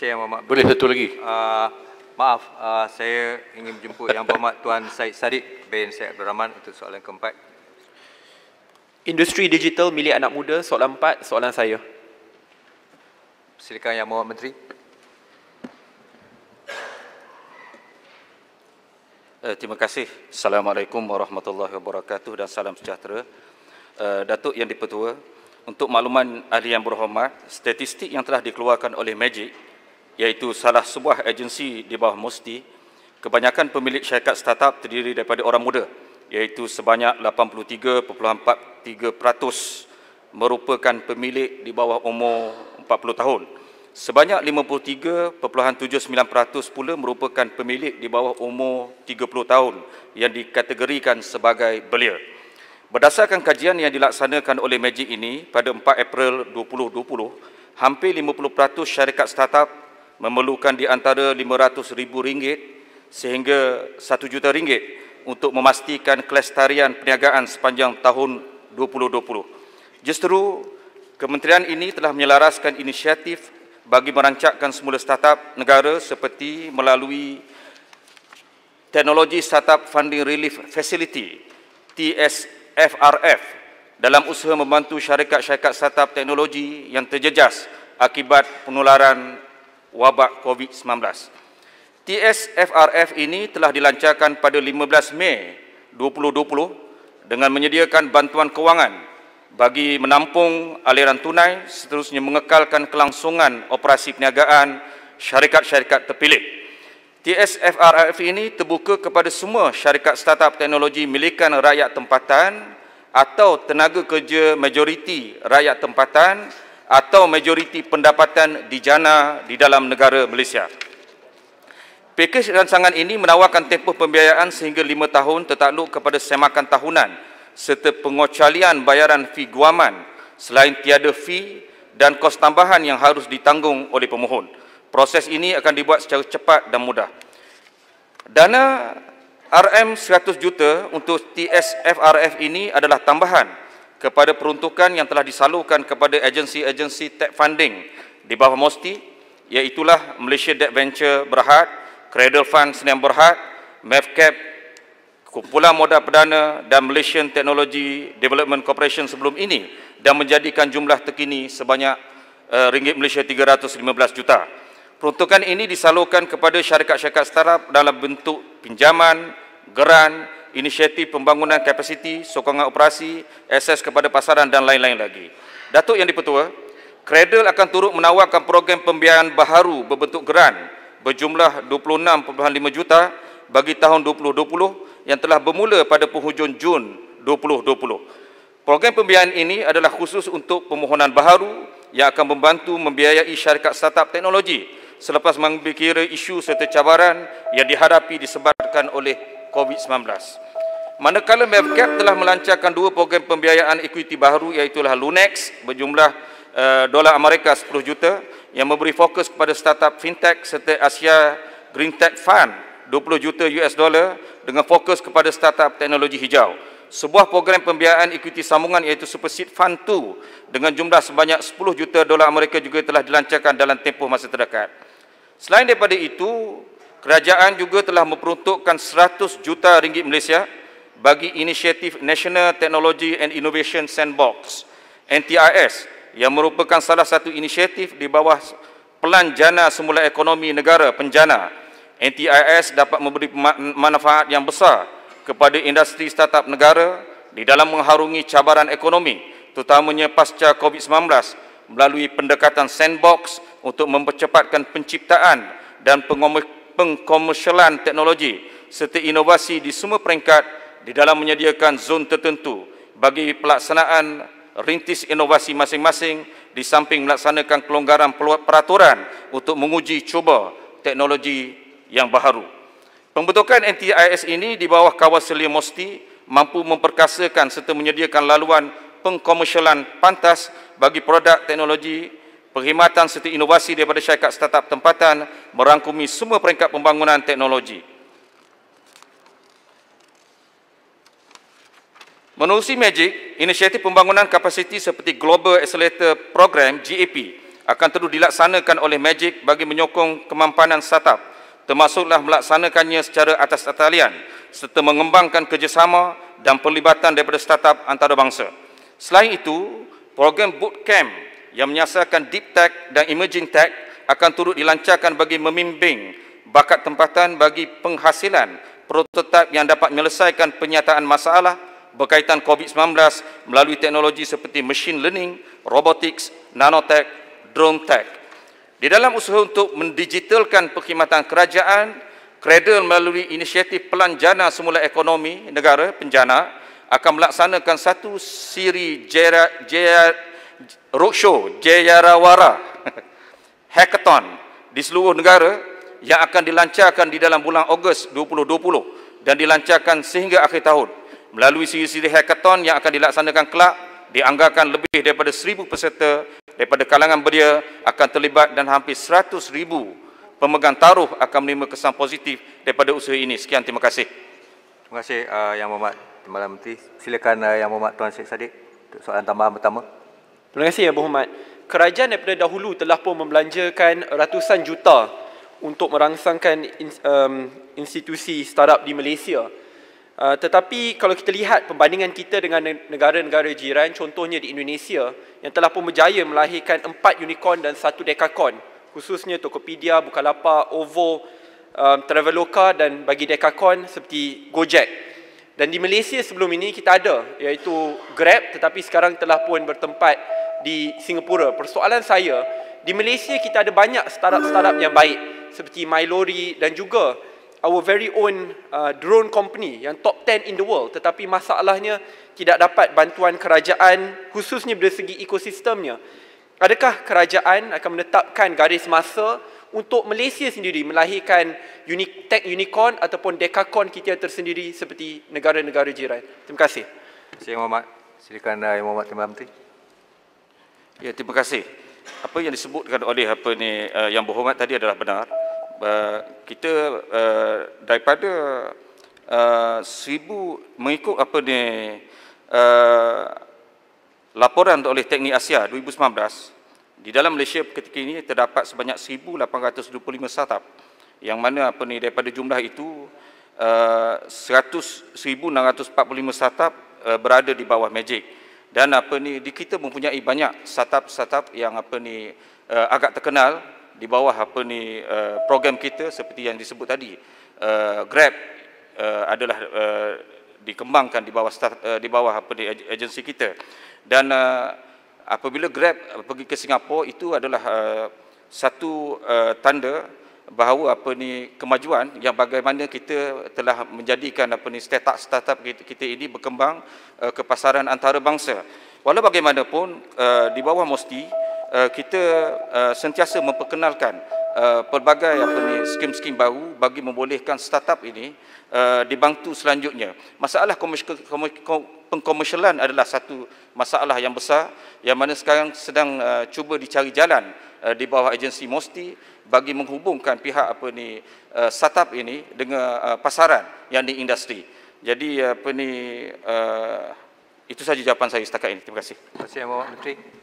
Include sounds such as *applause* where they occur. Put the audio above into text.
Cik Yang Mahmat. Boleh satu lagi. Uh, maaf, uh, saya ingin menjemput Yang Mahmat Tuan Syed Sadiq bin Syed Abdul Rahman untuk soalan keempat. Industri digital milik anak muda, soalan empat, soalan saya. Silakan Yang Mahmat Menteri. Uh, terima kasih. Assalamualaikum warahmatullahi wabarakatuh dan salam sejahtera. Uh, Datuk Yang Dipertua, untuk makluman ahli yang berhormat, statistik yang telah dikeluarkan oleh Magic iaitu salah sebuah agensi di bawah Musti, kebanyakan pemilik syarikat startup terdiri daripada orang muda, iaitu sebanyak 83.43% merupakan pemilik di bawah umur 40 tahun. Sebanyak 53.79% pula merupakan pemilik di bawah umur 30 tahun yang dikategorikan sebagai belia. Berdasarkan kajian yang dilaksanakan oleh Magic ini pada 4 April 2020, hampir 50% syarikat startup memerlukan di antara RM500,000 sehingga RM1 juta ringgit untuk memastikan kelestarian perniagaan sepanjang tahun 2020. Justeru, kementerian ini telah menyelaraskan inisiatif bagi merancakkan semula startup negara seperti melalui Teknologi Startup Funding Relief Facility, TSFRF, dalam usaha membantu syarikat-syarikat startup teknologi yang terjejas akibat penularan wabak COVID-19. TSFRF ini telah dilancarkan pada 15 Mei 2020 dengan menyediakan bantuan kewangan bagi menampung aliran tunai seterusnya mengekalkan kelangsungan operasi perniagaan syarikat-syarikat terpilih. TSFRF ini terbuka kepada semua syarikat startup teknologi milikan rakyat tempatan atau tenaga kerja majoriti rakyat tempatan atau majoriti pendapatan dijana di dalam negara Malaysia. Pakej rancangan ini menawarkan tempoh pembiayaan sehingga 5 tahun tertakluk kepada semakan tahunan serta pengocalian bayaran fee guaman selain tiada fee dan kos tambahan yang harus ditanggung oleh pemohon. Proses ini akan dibuat secara cepat dan mudah. Dana RM100 juta untuk TSFRF ini adalah tambahan kepada peruntukan yang telah disalurkan kepada agensi-agensi tech funding di bawah Mosti iaitulah Malaysia Debt Venture Berhad, Cradle Fund Senem Berhad, MEFCAP, Kumpulan Modal Perdana dan Malaysian Technology Development Corporation sebelum ini dan menjadikan jumlah terkini sebanyak eh, ringgit Malaysia 315 juta. Peruntukan ini disalurkan kepada syarikat-syarikat startup dalam bentuk pinjaman, geran, geran, inisiatif pembangunan kapasiti, sokongan operasi, akses kepada pasaran dan lain-lain lagi. Datuk Yang Dipertua, Cradle akan turut menawarkan program pembiayaan baharu berbentuk geran berjumlah 26.5 juta bagi tahun 2020 yang telah bermula pada penghujung Jun 2020. Program pembiayaan ini adalah khusus untuk pemohonan baharu yang akan membantu membiayai syarikat startup teknologi selepas mengambil kira isu serta cabaran yang dihadapi disebabkan oleh COVID-19. Manakala Mevcap telah melancarkan dua program pembiayaan ekuiti baru iaitu Lunex berjumlah eh, dolar Amerika 10 juta yang memberi fokus kepada startup fintech serta Asia Green Tech Fund 20 juta US dollar dengan fokus kepada startup teknologi hijau. Sebuah program pembiayaan ekuiti sambungan iaitu Super Seed Fund 2 dengan jumlah sebanyak 10 juta dolar Amerika juga telah dilancarkan dalam tempoh masa terdekat. Selain daripada itu, kerajaan juga telah memperuntukkan 100 juta ringgit Malaysia bagi inisiatif National Technology and Innovation Sandbox NTIS yang merupakan salah satu inisiatif di bawah Pelan Jana Semula Ekonomi Negara Penjana. NTIS dapat memberi manfaat yang besar kepada industri startup negara di dalam mengharungi cabaran ekonomi terutamanya pasca COVID-19 melalui pendekatan sandbox untuk mempercepatkan penciptaan dan pengkomersialan teknologi serta inovasi di semua peringkat di dalam menyediakan zon tertentu bagi pelaksanaan rintis inovasi masing-masing di samping melaksanakan kelonggaran peraturan untuk menguji cuba teknologi yang baru. Pembentukan NTIS ini di bawah kawas Selia Mosti mampu memperkasakan serta menyediakan laluan pengkomersialan pantas bagi produk teknologi perkhidmatan serta inovasi daripada syarikat startup tempatan merangkumi semua peringkat pembangunan teknologi. Menerusi MAGIC, inisiatif pembangunan kapasiti seperti Global Accelerator Program GAP akan terus dilaksanakan oleh MAGIC bagi menyokong kemampanan startup termasuklah melaksanakannya secara atas atalian serta mengembangkan kerjasama dan perlibatan daripada startup antarabangsa. Selain itu, program bootcamp yang menyasarkan deep tech dan emerging tech akan turut dilancarkan bagi memimbing bakat tempatan bagi penghasilan prototip yang dapat menyelesaikan penyataan masalah berkaitan COVID-19 melalui teknologi seperti machine learning, robotics, nanotech, drone tech. Di dalam usaha untuk mendigitalkan perkhidmatan kerajaan, Cradle melalui inisiatif Pelan Jana Semula Ekonomi Negara Penjana akan melaksanakan satu siri jera, roadshow Jayarawara *laughs* Hackathon di seluruh negara yang akan dilancarkan di dalam bulan Ogos 2020 dan dilancarkan sehingga akhir tahun. Melalui siri-siri hackathon yang akan dilaksanakan kelak, dianggarkan lebih daripada seribu peserta daripada kalangan beria akan terlibat dan hampir seratus ribu pemegang taruh akan menerima kesan positif daripada usaha ini. Sekian, terima kasih. Terima kasih uh, Yang Mohd Timbalan Menteri. Silakan uh, Yang Mohd Tuan Syed Saddiq untuk soalan tambahan pertama. Terima kasih ya Muhammad. Kerajaan daripada dahulu telah pun membelanjakan ratusan juta untuk merangsangkan institusi startup di Malaysia. Ah, tetapi kalau kita lihat perbandingan kita dengan negara-negara jiran, contohnya di Indonesia yang telah pun berjaya melahirkan empat unicorn dan satu dekakorn, khususnya Tokopedia, Bukalapak, OVO, Traveloka dan bagi dekakorn seperti Gojek. Dan di Malaysia sebelum ini kita ada iaitu Grab tetapi sekarang telah pun bertempat di Singapura. Persoalan saya, di Malaysia kita ada banyak startup-startup yang baik seperti MyLorry dan juga our very own uh, drone company yang top 10 in the world tetapi masalahnya tidak dapat bantuan kerajaan khususnya dari segi ekosistemnya. Adakah kerajaan akan menetapkan garis masa untuk Malaysia sendiri melahirkan unik, tech unicorn ataupun dekakorn kita tersendiri seperti negara-negara jiran. Terima kasih. Terima kasih, Muhammad. Silakan, uh, eh, Yang Muhammad Timbal Menteri. Ya, terima kasih. Apa yang disebutkan oleh apa ni uh, yang berhormat tadi adalah benar. Uh, kita uh, daripada uh, seribu mengikut apa ni uh, laporan oleh Teknik Asia 2019, di dalam Malaysia ketika ini terdapat sebanyak 1825 startup yang mana apa ni daripada jumlah itu 100 eh, startup eh, berada di bawah Magic dan apa ni di kita mempunyai banyak startup-startup yang apa ni eh, agak terkenal di bawah apa ni program kita seperti yang disebut tadi Grab adalah dikembangkan di bawah start, di bawah apa ni agensi kita dan apabila Grab uh, pergi ke Singapura itu adalah uh, satu uh, tanda bahawa apa ni kemajuan yang bagaimana kita telah menjadikan apa ni startup startup kita, ini berkembang ke pasaran antarabangsa. Walau bagaimanapun di bawah Mosti kita sentiasa memperkenalkan Eh, pelbagai apa ni skim-skim baru bagi membolehkan startup ini uh, dibantu selanjutnya. Masalah komersial, komersial, pengkomersialan adalah satu masalah yang besar yang mana sekarang sedang uh, cuba dicari jalan uh, di bawah agensi Mosti bagi menghubungkan pihak apa ni uh, startup ini dengan uh, pasaran yang di industri. Jadi apa ni uh, itu saja jawapan saya setakat ini. Terima kasih. Terima kasih Bapak Menteri.